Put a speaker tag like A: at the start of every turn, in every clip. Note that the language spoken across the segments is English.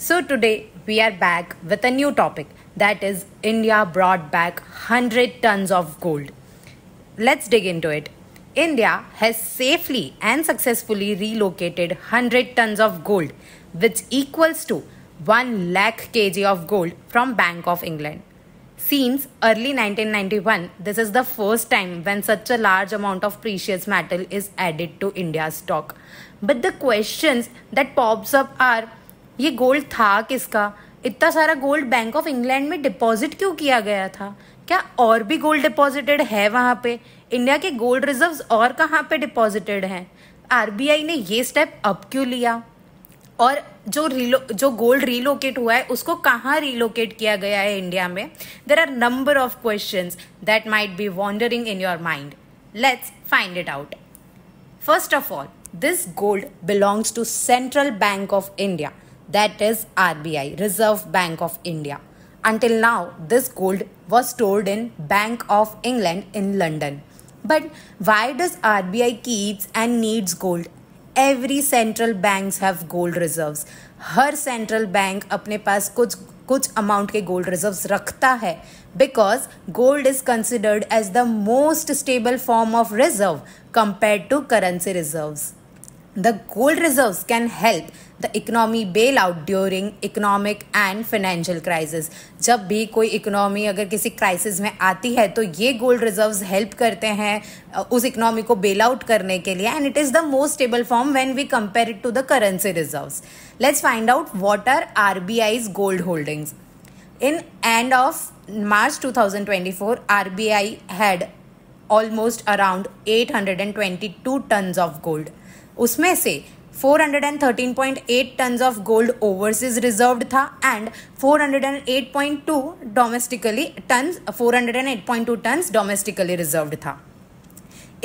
A: So today we are back with a new topic that is India brought back 100 tons of gold. Let's dig into it. India has safely and successfully relocated 100 tons of gold which equals to 1 lakh kg of gold from Bank of England. Since early 1991, this is the first time when such a large amount of precious metal is added to India's stock. But the questions that pops up are ये gold था किसका इतना सारा gold bank of England में deposit क्यों किया गया था क्या और भी गोल्ड डिपॉजिटेड है वहाँ पे इंडिया के गोल्ड रिजर्व और कहाँ पे डिपॉजिटेड हैं आरबीआई ने ये स्टेप अब क्यों लिया और जो रिलो जो गोल्ड रिलोकेट हुआ है उसको कहाँ रीलोकेट किया गया है इंडिया में there are number of question that might be wondering in your mind let's find it out first of all this gold belongs to central bank of India that is RBI, Reserve Bank of India. Until now, this gold was stored in Bank of England in London. But why does RBI keeps and needs gold? Every central banks have gold reserves. Her central bank अपने पास कुछ कुछ amount के gold reserves रखता है because gold is considered as the most stable form of reserve compare to currency reserves The gold reserves can help the economy bail out during economic and financial crisis जब भी कोई economy अगर किसी crisis में आती है तो ये गोल्ड रिजर्व्स हेल्प करते हैं उस इकनॉमी को बेल आउट करने के लिए and it is the most stable form when we compare it to the currency reserves let's find out what are R B I's gold holdings in end of March 2024 RBI had almost around 822 tons of gold उसमें से 413.8 tons of gold overseas reserved था and 408.2 domestically tons 408.2 tons domestically reserved था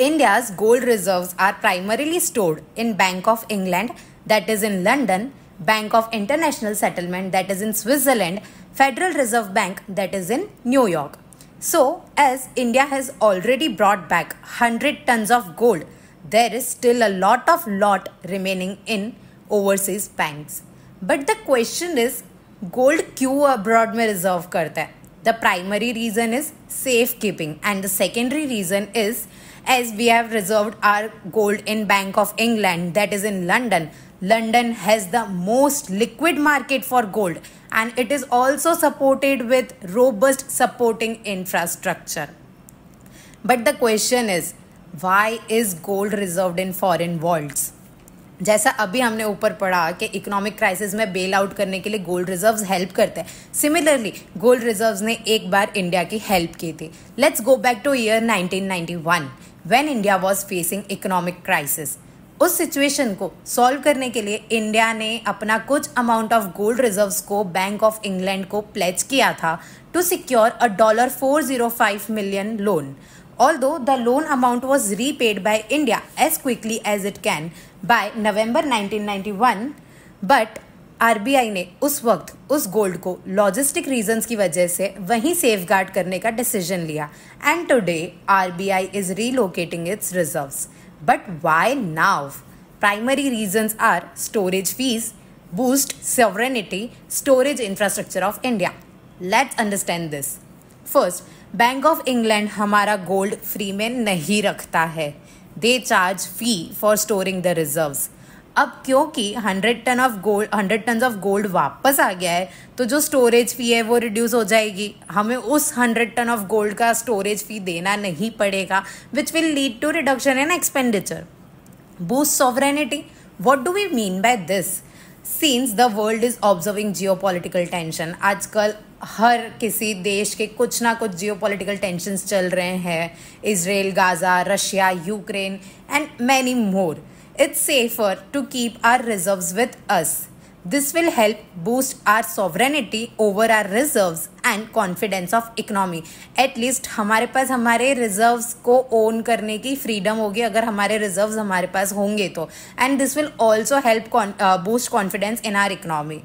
A: India's gold reserves are primarily stored in Bank of England, that is in London, Bank of International Settlement, that is in Switzerland, Federal Reserve Bank, that is in New York. So, as India has already brought back 100 tons of gold there is still a lot of lot remaining in overseas banks. But the question is, gold queue abroad में reserve The primary reason is safekeeping, and the secondary reason is as we have reserved our gold in Bank of England, that is in London. London has the most liquid market for gold, and it is also supported with robust supporting infrastructure. But the question is, why is gold reserved in foreign worlds जैसा अभी हमने ऊपर पढ़ा कि economic crisis में bail out करने के लिए गोल्ड रिजर्व्स हेल्प करते हैं सिमिलरली गोल्ड रिजर्व्स ने एक बार इंडिया की हेल्प की थी let's go back to year 1991 when India was facing economic crisis उस सिचुएशन को सॉल्व करने के लिए इंडिया ने अपना कुछ अमाउंट ऑफ गोल्ड रिजर्व्स को बैंक ऑफ इंग्लैंड को प्लेज किया था to secure a dollar five million loan although the loan amount was repaid by India as quickly as it can by November 1991 but RBI ने उस वक्त उस gold को logistic reasons की वजह से वहीं सेफ गार्ड करने का डिसीजन लिया and today RBI is relocating its reserves but why now primary reasons are storage fees boost sovereignty storage infrastructure of India. Let's understand this. First, bank of England हमारा gold free में नहीं रखता है they charge fee for storing the reserves अब क्योंकि hundred ton of gold hundred ton of gold वापस आ गया है तो जो स्टोरेज फ़ी है वो रिड्यूस हो जाएगी हमें उस हंड्रेड टन ऑफ गोल्ड का स्टोरेज फ़ी देना नहीं पड़ेगा which will lead to reduction in expenditure boost sovereignty what do we mean by this since the world is observing geopolitical tension आजकल हर किसी देश के कुछ ना कुछ जियो पोलिटिकल टेंशन चल रहे हैं Israel Gaza Russia Ukraine and many more it's safer to keep our reserve with us this will help boost our sovereignty over our reserve and confidence of economy at least हमारे पास हमारे reserve को own करने की freedom होगी अगर हमारे reserve हमारे पास होंगे तो and this will also help boost confidence in our economy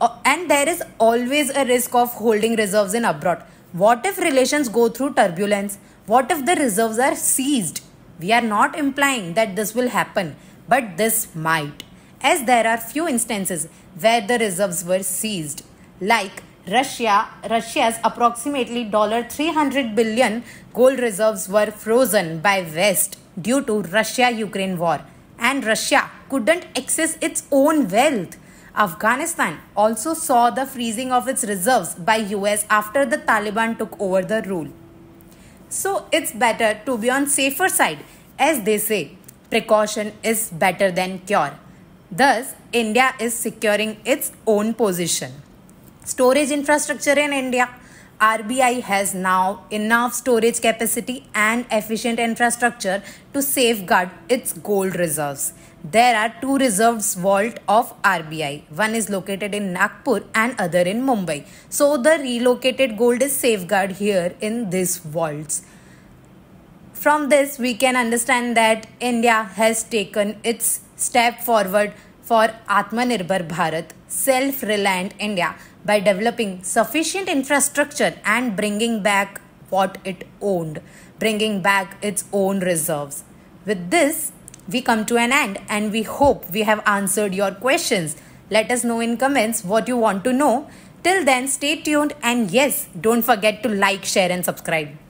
A: uh, and there is always a risk of holding reserves in abroad. What if relations go through turbulence? What if the reserves are seized? We are not implying that this will happen, but this might, as there are few instances where the reserves were seized, like Russia, Russia's approximately $300 billion gold reserves were frozen by West due to Russia-Ukraine war and Russia couldn't access its own wealth Afghanistan also saw the freezing of its reserves by US after the Taliban took over the rule. So it's better to be on safer side as they say precaution is better than cure. Thus India is securing its own position. Storage infrastructure in India RBI has now enough storage capacity and efficient infrastructure to safeguard its gold reserves. There are two reserves vault of RBI. One is located in Nagpur and other in Mumbai. So the relocated gold is safeguard here in these vaults. From this we can understand that India has taken its step forward for Atmanirbhar Bharat, self-reliant India by developing sufficient infrastructure and bringing back what it owned, bringing back its own reserves. With this, we come to an end and we hope we have answered your questions. Let us know in comments what you want to know. Till then, stay tuned and yes, don't forget to like, share, and subscribe.